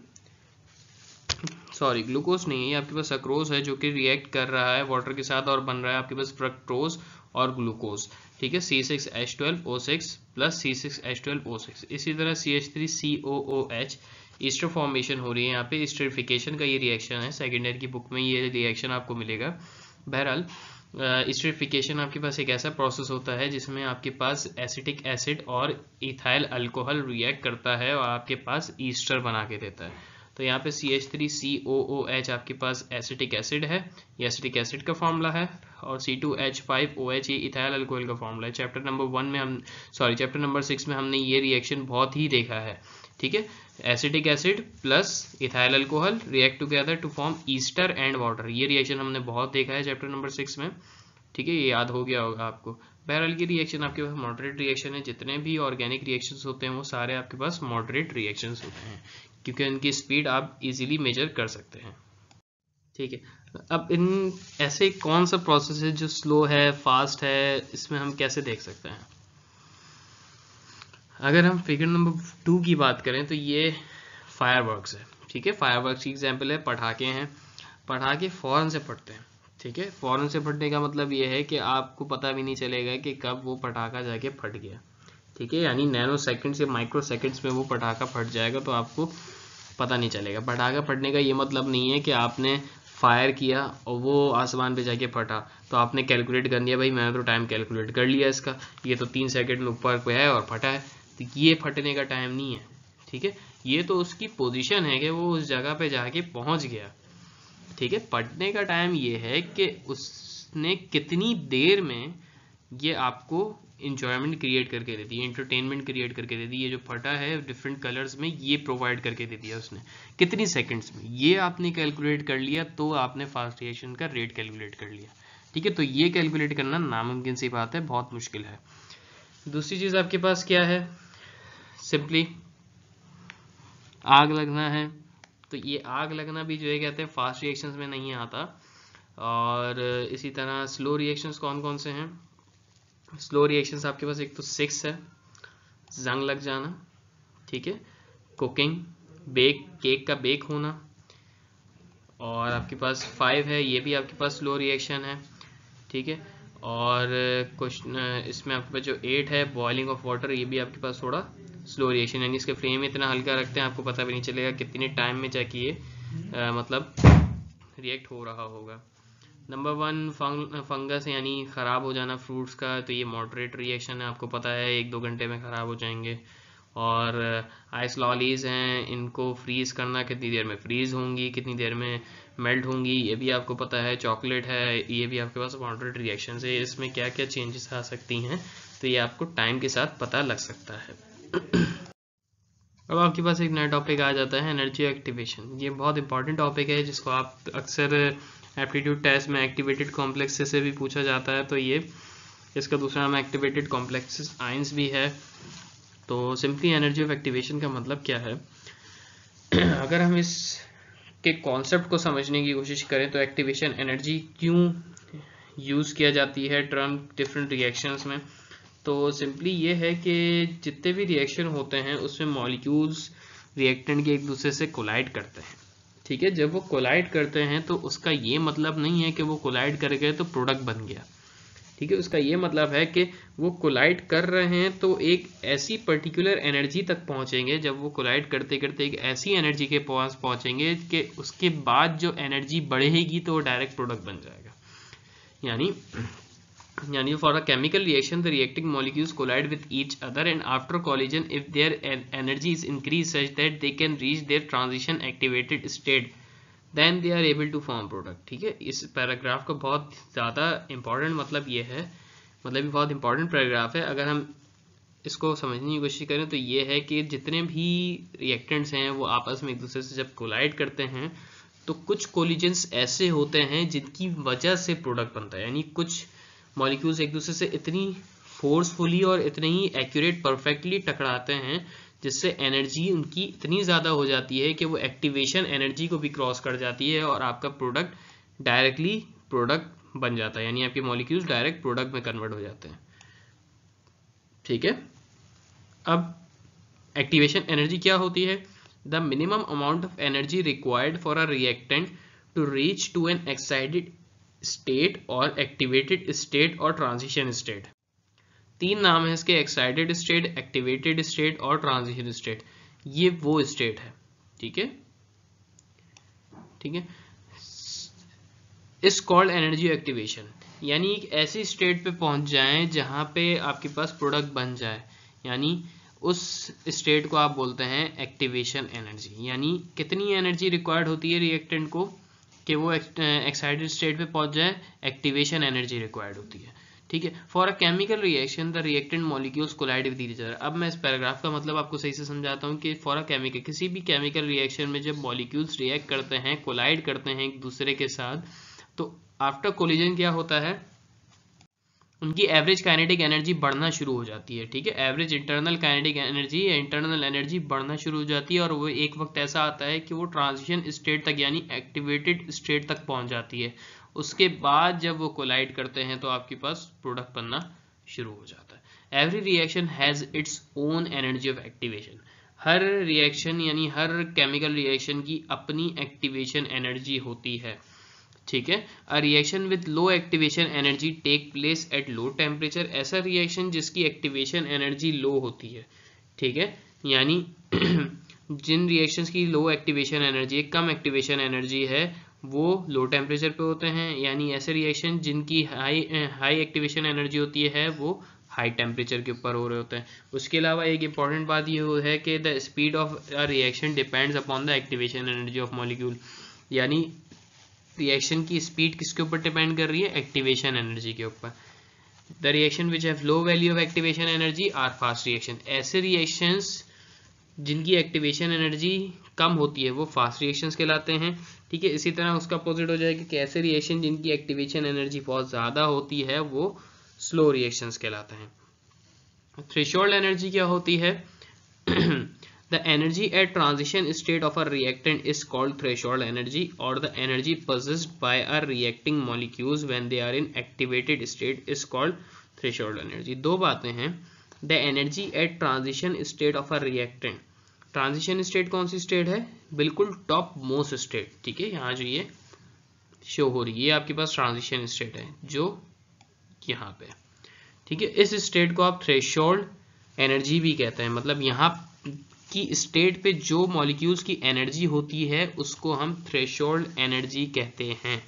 सॉरी ग्लूकोज नहीं है आपके पास सक्रोज है जो कि रिएक्ट कर रहा है वाटर के साथ और बन रहा है आपके पास फ्रक्टोज और ग्लूकोज ठीक है C six H twelve O six plus C six H twelve O six इसी तरह C H three C O O H ester formation हो रही है यहाँ पे ईस्टरिफिकेशन का ये रिएक्शन है सेकेंड ईयर की बुक में ये रिएक्शन आपको मिलेगा बहरहाल ईस्टरिफिकेशन आपके पास एक ऐसा प्रोसेस होता है जिसमें आपके पास एसिटिक एसिड और इथाइल अल्कोहल रिएक्ट करता है और आपके पास ईस्टर बना के देता है तो यहाँ पे C H three C O O H आपके पास एसिटिक एसिड है ये एसिटिक एसिड का फॉर्मूला है और C two H five O H ये इथाइल अल्कोहल का फॉर्मूला है चैप्टर नंबर वन में हम सॉरी चैप्टर नंबर सिक्स में हमने ये रिएक्शन बहुत ही देखा है ठीक है acetic acid plus ethyl alcohol react together to form ester and water ये रिएक्शन हमने बहुत देखा है चैप्टर नंबर सिक्स में ठीक है ये याद हो गया होगा आपको बहरहाल की रिएक्शन आपके पास मॉडरेट रिएक्शन है जितने भी ऑर्गेनिक रिएक्शंस होते हैं वो सारे आपके पास मॉडरेट रिएक्शंस होते हैं क्योंकि उनकी स्पीड आप इजीली मेजर कर सकते हैं ठीक है अब इन ऐसे कौन सा प्रोसेस है जो स्लो है फास्ट है इसमें हम कैसे देख सकते हैं अगर हम फिगर नंबर टू की बात करें तो ये फायरवर्क्स है ठीक है फायरवर्क्स की एग्जांपल है पटाखे हैं पटाखे फ़ौरन से फटते हैं ठीक है फ़ौरन से फटने का मतलब ये है कि आपको पता भी नहीं चलेगा कि कब वो पटाखा जाके फट गया ठीक है यानी नैनो सेकंड्स से माइक्रो सेकंड्स में वो पटाखा फट जाएगा तो आपको पता नहीं चलेगा पटाखा फटने का ये मतलब नहीं है कि आपने फायर किया और वो आसमान पे जाके फटा तो आपने कैलकुलेट कर लिया भाई मैंने तो टाइम कैलकुलेट कर लिया इसका ये तो तीन सेकंड में ऊपर पे है और फटा है तो ये फटने का टाइम नहीं है ठीक है ये तो उसकी पोजीशन है कि वो उस जगह पे जाके पहुंच गया ठीक है फटने का टाइम ये है कि उसने कितनी देर में ये आपको इंजॉयमेंट क्रिएट करके देती है इंटरटेनमेंट क्रिएट करके देती है ये जो फटा है डिफरेंट कलर्स में ये प्रोवाइड करके दे दिया उसने कितनी सेकंड्स में ये आपने कैलकुलेट कर लिया तो आपने फास्ट रिएक्शन का रेट कैलकुलेट कर लिया ठीक है तो ये कैलकुलेट करना नामुमकिन सी बात है बहुत मुश्किल है दूसरी चीज़ आपके पास क्या है सिंपली आग लगना है तो ये आग लगना भी जो है कहते हैं फास्ट रिएक्शन में नहीं आता और इसी तरह स्लो रिएक्शंस कौन कौन से हैं स्लो रिएक्शन आपके पास एक तो सिक्स है जंग लग जाना ठीक है कुकिंग बेक केक का बेक होना और आपके पास फाइव है ये भी आपके पास स्लो रिएक्शन है ठीक है और क्वेश्चन uh, uh, इसमें आपके पास जो एट है बॉइलिंग ऑफ वाटर ये भी आपके पास थोड़ा स्लो रिएक्शन यानी इसके फ्लेम इतना हल्का रखते हैं आपको पता भी नहीं चलेगा कितने टाइम में जाके ये uh, मतलब रिएक्ट हो रहा होगा नंबर वन फंग, फंगस यानी ख़राब हो जाना फ्रूट्स का तो ये मॉडरेट रिएक्शन है आपको पता है एक दो घंटे में ख़राब हो जाएंगे और आइस uh, लॉलीज हैं इनको फ्रीज़ करना कितनी देर में फ्रीज़ होंगी कितनी देर में मेल्ट होंगी ये भी आपको पता है चॉकलेट है ये भी आपके पास मॉडरेट रिएक्शन है इसमें क्या क्या चेंजेस आ सकती हैं तो ये आपको टाइम के साथ पता लग सकता है अब आपके पास एक नया टॉपिक आ जाता है एनर्जी एक्टिवेशन ये बहुत इंपॉर्टेंट टॉपिक है जिसको आप अक्सर एप्टीट्यूड टेस्ट में एक्टिवेटेड कॉम्प्लेक्सेस से भी पूछा जाता है तो ये इसका दूसरा नाम एक्टिवेटेड कॉम्प्लेक्सेस आइंस भी है तो सिंपली एनर्जी ऑफ एक्टिवेशन का मतलब क्या है अगर हम इस के कॉन्सेप्ट को समझने की कोशिश करें तो एक्टिवेशन एनर्जी क्यों यूज़ किया जाती है टर्म डिफरेंट रिएक्शंस में तो सिंपली ये है कि जितने भी रिएक्शन होते हैं उसमें मॉलिक्यूल्स रिएक्टेंट के एक दूसरे से कोलाइड करते हैं ठीक है जब वो कोलाइड करते हैं तो उसका ये मतलब नहीं है कि वो कोलाइड कर गए तो प्रोडक्ट बन गया ठीक है उसका ये मतलब है कि वो कोलाइड कर रहे हैं तो एक ऐसी पर्टिकुलर एनर्जी तक पहुंचेंगे जब वो कोलाइड करते करते एक ऐसी एनर्जी के पास पहुंचेंगे कि उसके बाद जो एनर्जी बढ़ेगी तो वो डायरेक्ट प्रोडक्ट बन जाएगा यानी यानी for a chemical reaction the reacting molecules collide with each other and after collision if their energy is increase such that they can reach their transition activated state then they are able to form product ठीक है इस paragraph का बहुत ज़्यादा important मतलब ये है मतलब ये बहुत इंपॉर्टेंट पैराग्राफ है अगर हम इसको समझने की कोशिश करें तो ये है कि जितने भी रिएक्टेंट्स हैं वो आपस में एक दूसरे से जब कोलाइड करते हैं तो कुछ कोलिजेंस ऐसे होते हैं जिनकी वजह से प्रोडक्ट बनता है यानी कुछ मॉलिक्यूल्स एक दूसरे से इतनी फोर्सफुली और इतने ही एक्यूरेट परफेक्टली टकराते हैं जिससे एनर्जी उनकी इतनी ज़्यादा हो जाती है कि वो एक्टिवेशन एनर्जी को भी क्रॉस कर जाती है और आपका प्रोडक्ट डायरेक्टली प्रोडक्ट बन जाता है यानी आपके मॉलिक्यूल्स डायरेक्ट प्रोडक्ट में कन्वर्ट हो जाते हैं ठीक है अब एक्टिवेशन एनर्जी क्या होती है the minimum amount of energy required for a reactant to reach to an excited state और एक्टिवेटेड स्टेट और ट्रांजिशन स्टेट तीन नाम है इसके एक्साइटेड स्टेट एक्टिवेटेड स्टेट और ट्रांजिशन स्टेट ये वो स्टेट है ठीक है ठीक है इस कॉल्ड एनर्जी एक्टिवेशन यानी एक ऐसी स्टेट पे पहुंच जाए जहां पे आपके पास प्रोडक्ट बन जाए यानी उस स्टेट को आप बोलते हैं एक्टिवेशन एनर्जी यानी कितनी एनर्जी रिक्वायर्ड होती है रिएक्टेंट को कि वो एक्साइटेड स्टेट पे पहुंच जाए एक्टिवेशन एनर्जी रिक्वायर्ड होती है ठीक है for a chemical reaction the reactant molecules collide with each other अब मैं इस पैराग्राफ का मतलब आपको सही से समझाता हूँ कि फॉर अ केमिकल किसी भी केमिकल रिएक्शन में जब मॉलिक्यूल्स रिएक्ट करते हैं कोलाइड करते हैं एक दूसरे के साथ तो आफ्टर कोलिजन क्या होता है उनकी एवरेज काइनेटिक एनर्जी बढ़ना शुरू हो जाती है ठीक है एवरेज इंटरनल काइनेटिक एनर्जी या इंटरनल एनर्जी बढ़ना शुरू हो जाती है और वो एक वक्त ऐसा आता है कि वो ट्रांजिशन स्टेट तक यानी एक्टिवेटेड स्टेट तक पहुंच जाती है उसके बाद जब वो कोलाइड करते हैं तो आपके पास प्रोडक्ट बनना शुरू हो जाता है every reaction has its own energy of activation हर रिएक्शन यानी हर केमिकल रिएक्शन की अपनी एक्टिवेशन एनर्जी होती है ठीक है a reaction with low activation energy take place at low temperature ऐसा रिएक्शन जिसकी एक्टिवेशन एनर्जी लो होती है ठीक है यानी जिन रिएक्शंस की लो एक्टिवेशन एनर्जी कम एक्टिवेशन एनर्जी है वो लो टेम्परेचर पे होते हैं यानी ऐसे रिएक्शन जिनकी हाई हाई एक्टिवेशन एनर्जी होती है वो हाई टेम्परेचर के ऊपर हो रहे होते हैं उसके अलावा एक इंपॉर्टेंट बात ये है कि the speed of reaction depends upon the activation energy of molecule यानी रिएक्शन की स्पीड किसके ऊपर डिपेंड कर रही है एक्टिवेशन एनर्जी के ऊपर the reaction which have low value of activation energy are fast reaction ऐसे रिएक्शंस जिनकी एक्टिवेशन एनर्जी कम होती है वो फास्ट रिएक्शंस कहलाते हैं ठीक है इसी तरह उसका अपोजिट हो जाएगा कि ऐसे रिएक्शन जिनकी एक्टिवेशन एनर्जी बहुत ज़्यादा होती है वो स्लो रिएक्शंस कहलाते हैं थ्रेशोल्ड एनर्जी क्या होती है The energy at transition state of a reactant is called threshold energy or the energy possessed by a reacting molecules when they are in activated state is called threshold energy. दो बातें हैं the energy at transition state of a reactant transition state कौन सी state है बिल्कुल top most state ठीक है यहाँ जो ये शो हो रही है आपके पास ट्रांजिशन स्टेट है जो यहाँ पे ठीक है इस स्टेट को आप थ्रेशोल्ड एनर्जी भी कहते हैं मतलब यहाँ कि स्टेट पे जो मॉलिक्यूल्स की एनर्जी होती है उसको हम थ्रेशोल्ड एनर्जी कहते हैं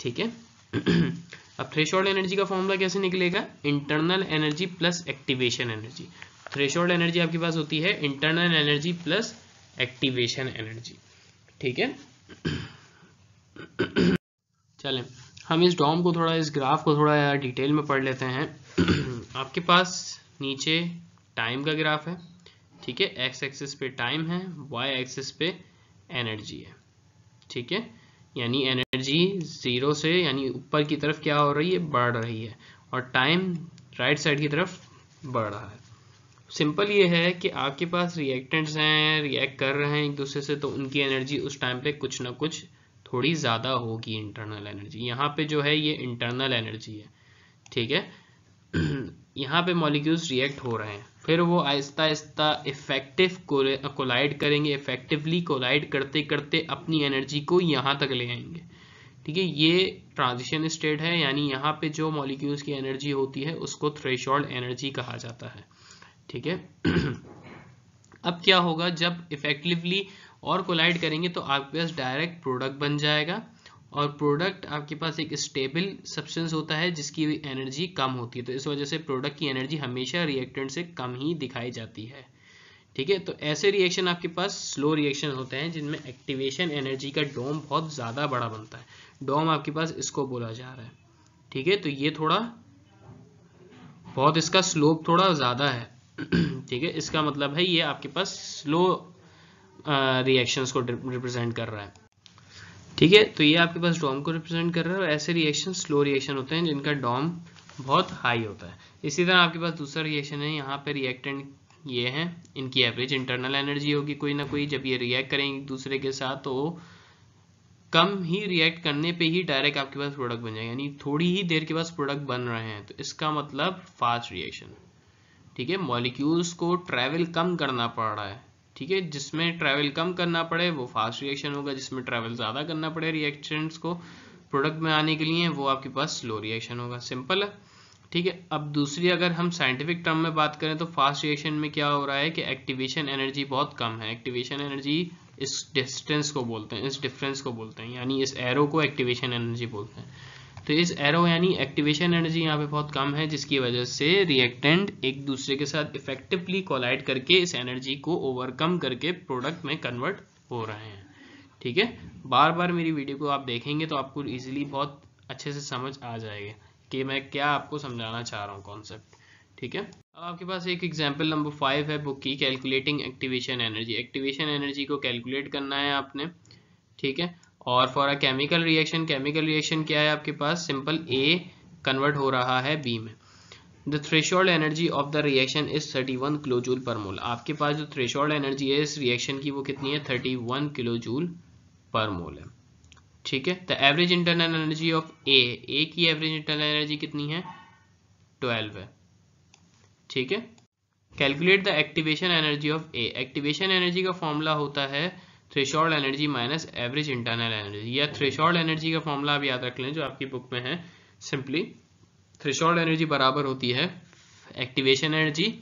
ठीक है अब थ्रेशोल्ड एनर्जी का फॉर्मूला कैसे निकलेगा internal energy plus activation energy threshold energy आपके पास होती है internal energy plus activation energy ठीक है चले हम इस डॉम को थोड़ा इस ग्राफ को थोड़ा डिटेल में पढ़ लेते हैं आपके पास नीचे टाइम का ग्राफ है ठीक है एक्स एक्सिस पे टाइम है वाई एक्सिस पे एनर्जी है ठीक है यानी एनर्जी ज़ीरो से यानी ऊपर की तरफ क्या हो रही है बढ़ रही है और टाइम राइट साइड की तरफ बढ़ रहा है सिंपल ये है कि आपके पास रिएक्टेंट्स हैं रिएक्ट कर रहे हैं एक दूसरे से तो उनकी एनर्जी उस टाइम पे कुछ ना कुछ थोड़ी ज़्यादा होगी इंटरनल एनर्जी यहाँ पे जो है ये इंटरनल एनर्जी है ठीक है यहाँ पे मॉलिक्यूल्स रिएक्ट हो रहे हैं फिर वो आहिस्ता आहिस्ता इफेक्टिव कोलाइड करेंगे इफेक्टिवली कोलाइड करते करते अपनी एनर्जी को यहाँ तक ले आएंगे ठीक है ये ट्रांजिशन स्टेट है यानी यहाँ पे जो मॉलिक्यूल्स की एनर्जी होती है उसको थ्रेश एनर्जी कहा जाता है ठीक है अब क्या होगा जब इफेक्टिवली और कोलाइड करेंगे तो आपके पास डायरेक्ट प्रोडक्ट बन जाएगा और प्रोडक्ट आपके पास एक स्टेबल सब्सटेंस होता है जिसकी एनर्जी कम होती है तो इस वजह से प्रोडक्ट की एनर्जी हमेशा रिएक्टेंट से कम ही दिखाई जाती है ठीक है तो ऐसे रिएक्शन आपके पास स्लो रिएक्शन होते हैं जिनमें एक्टिवेशन एनर्जी का डोम बहुत ज़्यादा बड़ा बनता है डोम आपके पास इसको बोला जा रहा है ठीक है तो ये थोड़ा बहुत इसका स्लोप थोड़ा ज़्यादा है ठीक है इसका मतलब है ये आपके पास स्लो रिएक्शंस को रिप्रेजेंट कर रहा है ठीक है तो ये आपके पास डॉम को रिप्रेजेंट कर रहा है और ऐसे रिएक्शन स्लो रिएक्शन होते हैं जिनका डॉम बहुत हाई होता है इसी तरह आपके पास दूसरा रिएक्शन है यहाँ पे रिएक्टेंट ये हैं इनकी एवरेज इंटरनल एनर्जी होगी कोई ना कोई जब ये रिएक्ट करेंगे दूसरे के साथ तो कम ही रिएक्ट करने पे ही डायरेक्ट आपके पास प्रोडक्ट बन जाएगा यानी थोड़ी ही देर के पास प्रोडक्ट बन रहे हैं तो इसका मतलब फास्ट रिएक्शन ठीक है मॉलिक्यूल्स को ट्रैवल कम करना पड़ रहा है ठीक है जिसमें ट्रैवल कम करना पड़े वो फास्ट रिएक्शन होगा जिसमें ट्रैवल ज़्यादा करना पड़े रिएक्शंट्स को प्रोडक्ट में आने के लिए वो आपके पास स्लो रिएक्शन होगा सिंपल है ठीक है अब दूसरी अगर हम साइंटिफिक टर्म में बात करें तो फास्ट रिएक्शन में क्या हो रहा है कि एक्टिवेशन एनर्जी बहुत कम है एक्टिवेशन एनर्जी इस डिस्टेंस को बोलते हैं इस डिफरेंस को बोलते हैं यानी इस एरो को एक्टिवेशन एनर्जी बोलते हैं तो इस एरो यानी एक्टिवेशन एनर्जी यहाँ पे बहुत कम है जिसकी वजह से रिएक्टेंट एक दूसरे के साथ इफेक्टिवली कोलाइड करके इस एनर्जी को ओवरकम करके प्रोडक्ट में कन्वर्ट हो रहे हैं ठीक है बार बार मेरी वीडियो को आप देखेंगे तो आपको इजिली बहुत अच्छे से समझ आ जाएगा कि मैं क्या आपको समझाना चाह रहा हूँ कॉन्सेप्ट ठीक है अब आपके पास एक एग्जाम्पल नंबर फाइव है बुक की calculating activation energy activation energy को कैलकुलेट करना है आपने ठीक है और for a chemical reaction chemical reaction क्या है आपके पास सिंपल ए कन्वर्ट हो रहा है बी में the threshold energy of the reaction is 31 one kilojoule per mole आपके पास जो थ्रेशोल्ड एनर्जी है इस रिएक्शन की वो कितनी है 31 वन किलोजूल पर मोल है ठीक है the average internal energy of A A की एवरेज इंटरनल एनर्जी कितनी है 12 है ठीक है calculate the activation energy of A activation energy का फॉर्मूला होता है threshold energy minus average internal energy या थ्रेशोल्ड एनर्जी का फॉर्मूला आप याद रख लें जो आपकी बुक में है सिंपली थ्रेशोल्ड एनर्जी बराबर होती है एक्टिवेशन एनर्जी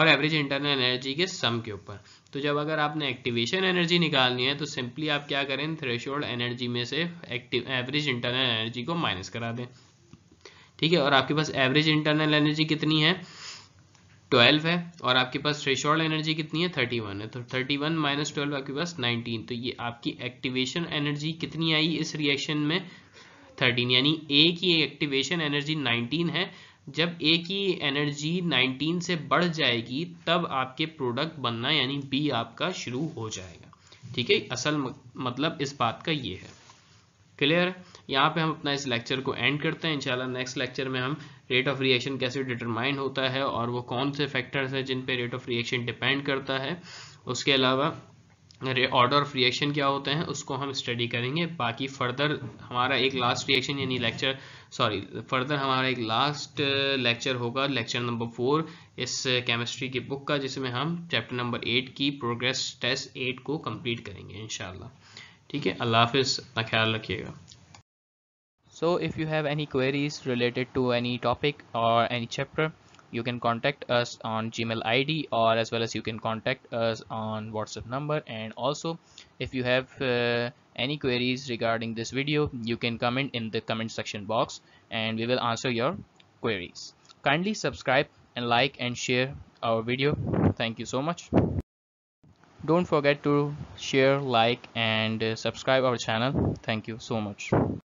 और एवरेज इंटरनल एनर्जी के सम के ऊपर तो जब अगर आपने एक्टिवेशन एनर्जी निकालनी है तो सिंपली आप क्या करें थ्रेशोल्ड एनर्जी में से एक्टिव एवरेज इंटरनल एनर्जी को माइनस करा दें ठीक है और आपके पास एवरेज इंटरनल एनर्जी कितनी है ट्वेल्व है और आपके पास थ्रेशोल्ड एनर्जी कितनी है थर्टी वन है तो थर्टी वन माइनस ट्वेल्व आपके पास नाइनटीन तो ये आपकी एक्टिवेशन एनर्जी कितनी आई इस रिएक्शन में थर्टीन यानी ए की एक्टिवेशन एनर्जी नाइनटीन है जब ए की एनर्जी 19 से बढ़ जाएगी तब आपके प्रोडक्ट बनना यानी बी आपका शुरू हो जाएगा ठीक है असल मतलब इस बात का ये है क्लियर यहाँ पे हम अपना इस लेक्चर को एंड करते हैं इंशाल्लाह नेक्स्ट लेक्चर में हम रेट ऑफ रिएक्शन कैसे डिटरमाइन होता है और वो कौन से फैक्टर्स हैं जिन पे रेट ऑफ रिएक्शन डिपेंड करता है उसके अलावा ऑर्डर ऑफ रिएक्शन क्या होते हैं उसको हम स्टडी करेंगे बाकी फर्दर हमारा एक लास्ट रिएक्शन यानी लेक्चर सॉरी फर्दर हमारा एक लास्ट लेक्चर uh, होगा लेक्चर नंबर फोर इस केमिस्ट्री uh, की बुक का जिसमें हम चैप्टर नंबर एट की प्रोग्रेस टेस्ट एट को कंप्लीट करेंगे इनशाला ठीक है अल्लाह हाफिज़ अपना ख्याल रखिएगा so if you have any queries related to any topic or any chapter you can contact us on gmail id or as well as you can contact us on whatsapp number and also if you have uh, any queries regarding this video you can comment in the comment section box and we will answer your queries kindly subscribe and like and share our video thank you so much don't forget to share like and uh, subscribe our channel thank you so much